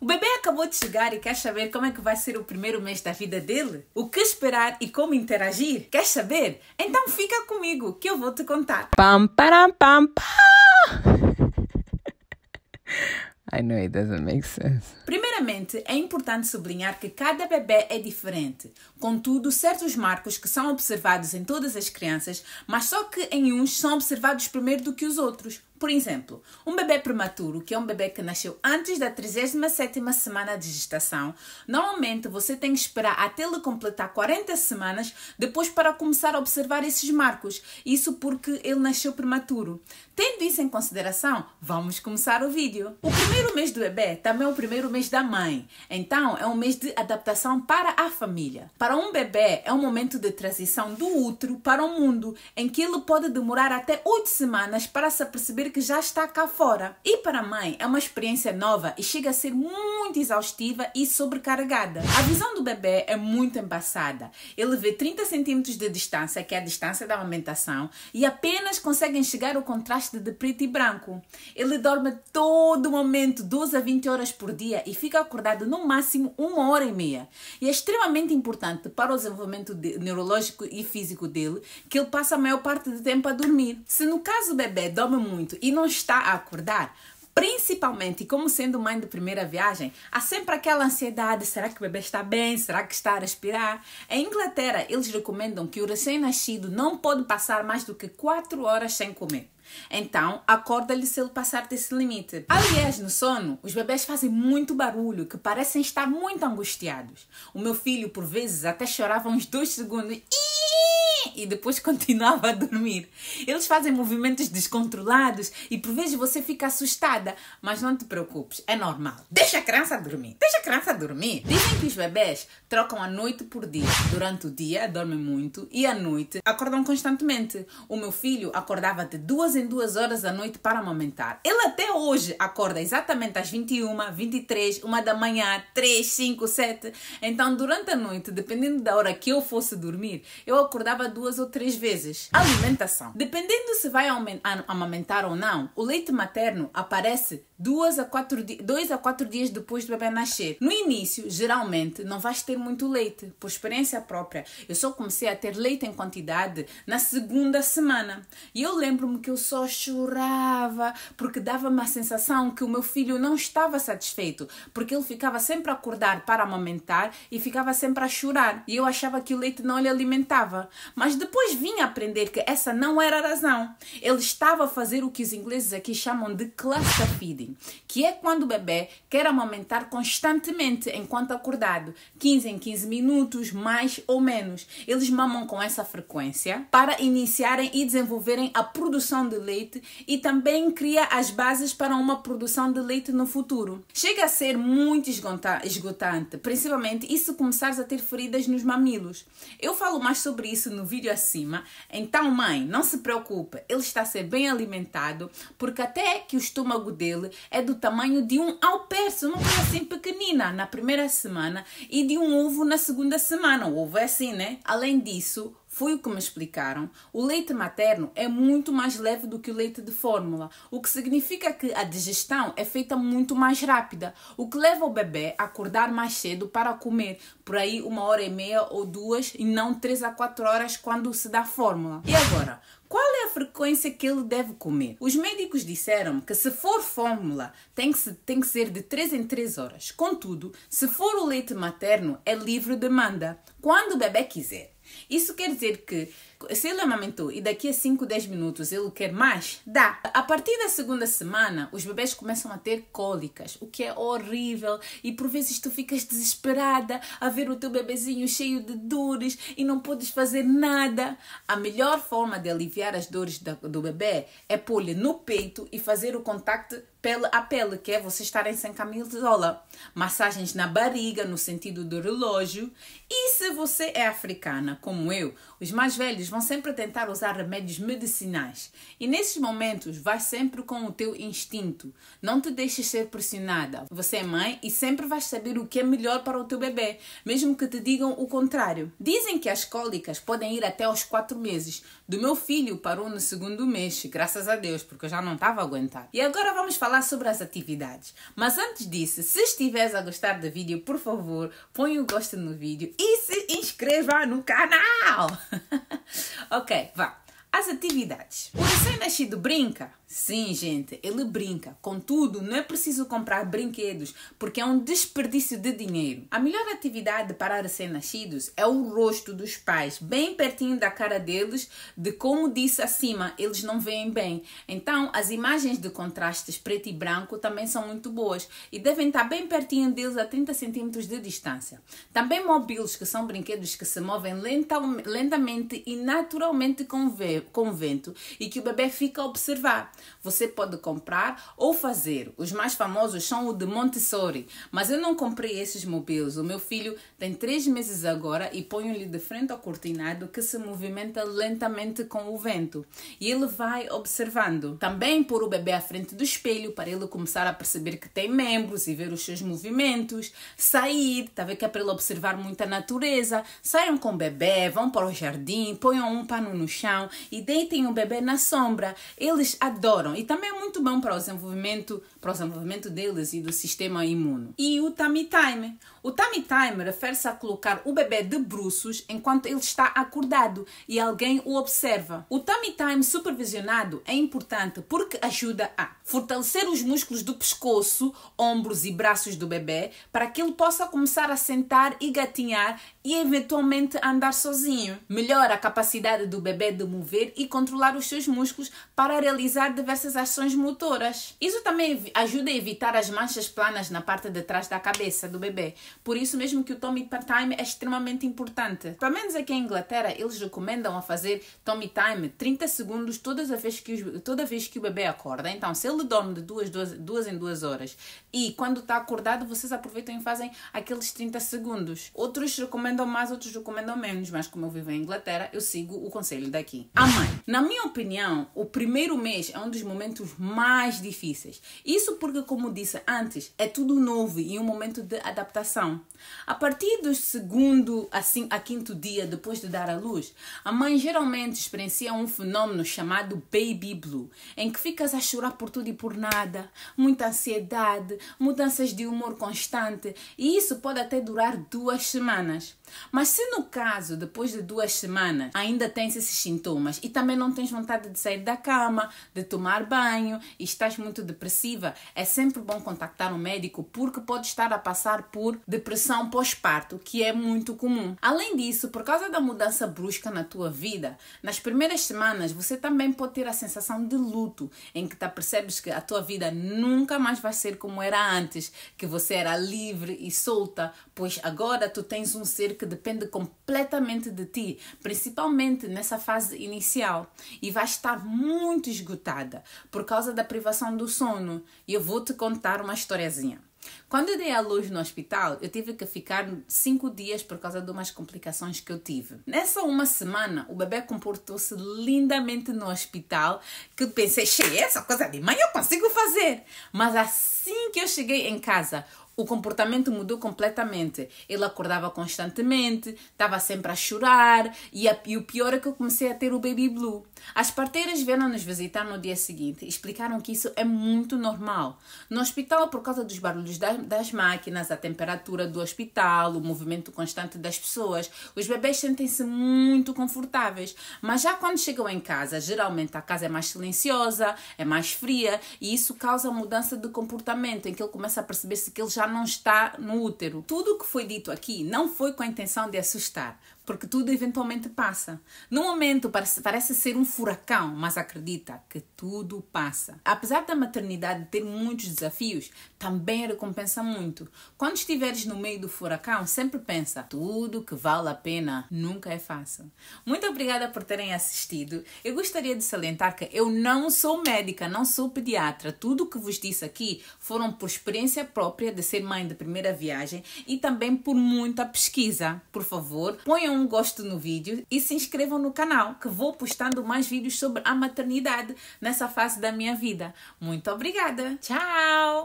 O bebê acabou de chegar e quer saber como é que vai ser o primeiro mês da vida dele? O que esperar e como interagir? Quer saber? Então fica comigo que eu vou te contar. Pam pam pam. I know it doesn't make sense. Primeiro Primeiramente, é importante sublinhar que cada bebê é diferente. Contudo, certos marcos que são observados em todas as crianças, mas só que em uns são observados primeiro do que os outros. Por exemplo, um bebê prematuro, que é um bebê que nasceu antes da 37ª semana de gestação, normalmente você tem que esperar até ele completar 40 semanas depois para começar a observar esses marcos. Isso porque ele nasceu prematuro. Tendo isso em consideração, vamos começar o vídeo. O primeiro mês do bebê também é o primeiro mês da mãe. Então, é um mês de adaptação para a família. Para um bebê, é um momento de transição do útero para o mundo, em que ele pode demorar até oito semanas para se perceber que já está cá fora. E para a mãe, é uma experiência nova e chega a ser muito exaustiva e sobrecarregada. A visão do bebê é muito embaçada. Ele vê 30 centímetros de distância, que é a distância da amamentação, e apenas consegue enxergar o contraste de preto e branco. Ele dorme todo momento, 12 a 20 horas por dia, e fica fica acordado no máximo uma hora e meia. E é extremamente importante para o desenvolvimento de, neurológico e físico dele que ele passe a maior parte do tempo a dormir. Se no caso o bebê dorme muito e não está a acordar, Principalmente, como sendo mãe de primeira viagem, há sempre aquela ansiedade: será que o bebê está bem? Será que está a respirar? Em Inglaterra, eles recomendam que o recém-nascido não pode passar mais do que 4 horas sem comer. Então, acorda-lhe se ele passar desse limite. Aliás, no sono, os bebês fazem muito barulho, que parecem estar muito angustiados. O meu filho, por vezes, até chorava uns dois segundos. e e depois continuava a dormir. Eles fazem movimentos descontrolados e por vezes você fica assustada, mas não te preocupes, é normal. Deixa a criança dormir, deixa a criança dormir. Dizem que os bebés trocam a noite por dia. Durante o dia dormem muito e à noite acordam constantemente. O meu filho acordava de duas em duas horas da noite para amamentar. Ele até hoje acorda exatamente às 21, 23, 1 da manhã, 3, 5, 7. Então durante a noite, dependendo da hora que eu fosse dormir, eu acordava duas ou três vezes. Alimentação. Dependendo se vai amamentar ou não, o leite materno aparece duas a quatro dois a quatro dias depois do bebê nascer. No início, geralmente, não vais ter muito leite, por experiência própria. Eu só comecei a ter leite em quantidade na segunda semana. E eu lembro-me que eu só chorava porque dava-me a sensação que o meu filho não estava satisfeito, porque ele ficava sempre a acordar para amamentar e ficava sempre a chorar. E eu achava que o leite não lhe alimentava. Mas depois vim aprender que essa não era a razão. Ele estava a fazer o que os ingleses aqui chamam de cluster feeding que é quando o bebê quer amamentar constantemente enquanto acordado, 15 em 15 minutos, mais ou menos. Eles mamam com essa frequência para iniciarem e desenvolverem a produção de leite e também cria as bases para uma produção de leite no futuro. Chega a ser muito esgotante, principalmente e se começares a ter feridas nos mamilos. Eu falo mais sobre isso no vídeo acima. Então, mãe, não se preocupe, ele está a ser bem alimentado, porque até que o estômago dele é do tamanho de um alperce, uma coisa assim pequenina na primeira semana e de um ovo na segunda semana. O ovo é assim, né? Além disso, foi o que me explicaram. O leite materno é muito mais leve do que o leite de fórmula, o que significa que a digestão é feita muito mais rápida, o que leva o bebê a acordar mais cedo para comer, por aí uma hora e meia ou duas, e não três a quatro horas quando se dá fórmula. E agora, frequência que ele deve comer. Os médicos disseram que se for fórmula, tem que, se, tem que ser de 3 em 3 horas. Contudo, se for o leite materno, é livre demanda, quando o bebê quiser. Isso quer dizer que se ele amamentou e daqui a 5, 10 minutos ele quer mais, dá. A partir da segunda semana, os bebés começam a ter cólicas, o que é horrível. E por vezes tu ficas desesperada a ver o teu bebezinho cheio de dores e não podes fazer nada. A melhor forma de aliviar as dores do bebê é pô-lhe no peito e fazer o contacto pele a pele, que é você estarem sem camisola. Massagens na barriga, no sentido do relógio. E se você é africana, como eu, os mais velhos vão sempre tentar usar remédios medicinais. E nesses momentos, vai sempre com o teu instinto. Não te deixes ser pressionada. Você é mãe e sempre vais saber o que é melhor para o teu bebê, mesmo que te digam o contrário. Dizem que as cólicas podem ir até aos 4 meses. Do meu filho parou no segundo mês, graças a Deus, porque eu já não estava a aguentar. E agora vamos falar falar sobre as atividades. Mas antes disso, se estiveres a gostar do vídeo, por favor, põe o um gosto no vídeo e se inscreva no canal! ok, vá. As atividades. O recém-nascido brinca? Sim, gente, ele brinca. Contudo, não é preciso comprar brinquedos, porque é um desperdício de dinheiro. A melhor atividade para recém-nascidos é o rosto dos pais, bem pertinho da cara deles, de como disse acima, eles não veem bem. Então, as imagens de contrastes preto e branco também são muito boas e devem estar bem pertinho deles a 30 centímetros de distância. Também mobiles, que são brinquedos que se movem lentamente e naturalmente com o convento e que o bebê fica a observar. Você pode comprar ou fazer. Os mais famosos são o de Montessori, mas eu não comprei esses mobiles. O meu filho tem três meses agora e ponho-lhe de frente ao cortinado que se movimenta lentamente com o vento e ele vai observando. Também pôr o bebê à frente do espelho para ele começar a perceber que tem membros e ver os seus movimentos. Sair, talvez tá que é para ele observar muita natureza. Saiam com o bebê, vão para o jardim, ponham um pano no chão e deitem o bebê na sombra. Eles adoram e também é muito bom para o desenvolvimento para o desenvolvimento deles e do sistema imuno. E o tummy time. O tummy time refere-se a colocar o bebê de bruços enquanto ele está acordado e alguém o observa. O tummy time supervisionado é importante porque ajuda a fortalecer os músculos do pescoço, ombros e braços do bebê para que ele possa começar a sentar e gatinhar e eventualmente andar sozinho. Melhora a capacidade do bebê de mover e controlar os seus músculos para realizar diversas ações motoras. Isso também ajuda a evitar as manchas planas na parte de trás da cabeça do bebê. Por isso mesmo que o tummy time é extremamente importante. Pelo menos aqui em Inglaterra, eles recomendam a fazer tummy time 30 segundos todas as vezes que os, toda vez que o bebê acorda. Então, se ele dorme de duas, duas, duas em duas horas e quando está acordado, vocês aproveitam e fazem aqueles 30 segundos. Outros recomendam mais, outros recomendam menos, mas como eu vivo em Inglaterra, eu sigo o conselho daqui. A mãe. Na minha opinião, o primeiro mês é um dos momentos mais difíceis. Isso isso porque, como disse antes, é tudo novo e um momento de adaptação. A partir do segundo assim, a quinto dia depois de dar à luz, a mãe geralmente experiencia um fenômeno chamado baby blue, em que ficas a chorar por tudo e por nada, muita ansiedade, mudanças de humor constante, e isso pode até durar duas semanas. Mas se no caso, depois de duas semanas, ainda tens esses sintomas e também não tens vontade de sair da cama, de tomar banho e estás muito depressiva, é sempre bom contactar um médico porque pode estar a passar por depressão pós-parto, que é muito comum. Além disso, por causa da mudança brusca na tua vida, nas primeiras semanas você também pode ter a sensação de luto, em que tu tá, percebes que a tua vida nunca mais vai ser como era antes, que você era livre e solta, pois agora tu tens um ser que depende completamente de ti, principalmente nessa fase inicial, e vai estar muito esgotada por causa da privação do sono, e eu vou te contar uma historiazinha. Quando eu dei à luz no hospital, eu tive que ficar cinco dias por causa de umas complicações que eu tive. Nessa uma semana, o bebê comportou-se lindamente no hospital, que eu pensei, cheia, essa coisa de mãe eu consigo fazer. Mas assim que eu cheguei em casa, o comportamento mudou completamente. Ele acordava constantemente, estava sempre a chorar e, a, e, o pior é que eu comecei a ter o baby blue. As parteiras vieram nos visitar no dia seguinte e explicaram que isso é muito normal. No hospital, por causa dos barulhos da, das máquinas, a temperatura do hospital, o movimento constante das pessoas, os bebês sentem-se muito confortáveis. Mas já quando chegam em casa, geralmente a casa é mais silenciosa, é mais fria e isso causa mudança de comportamento em que ele começa a perceber-se que ele já já não está no útero. Tudo o que foi dito aqui não foi com a intenção de assustar, porque tudo eventualmente passa. No momento parece, parece ser um furacão, mas acredita que tudo passa. Apesar da maternidade ter muitos desafios, também recompensa muito. Quando estiveres no meio do furacão, sempre pensa: tudo que vale a pena nunca é fácil. Muito obrigada por terem assistido. Eu gostaria de salientar que eu não sou médica, não sou pediatra. Tudo o que vos disse aqui foram por experiência própria de ser mãe de primeira viagem e também por muita pesquisa. Por favor, ponham um gosto no vídeo e se inscrevam no canal, que vou postando mais vídeos sobre a maternidade nessa fase da minha vida. Muito obrigada! Tchau!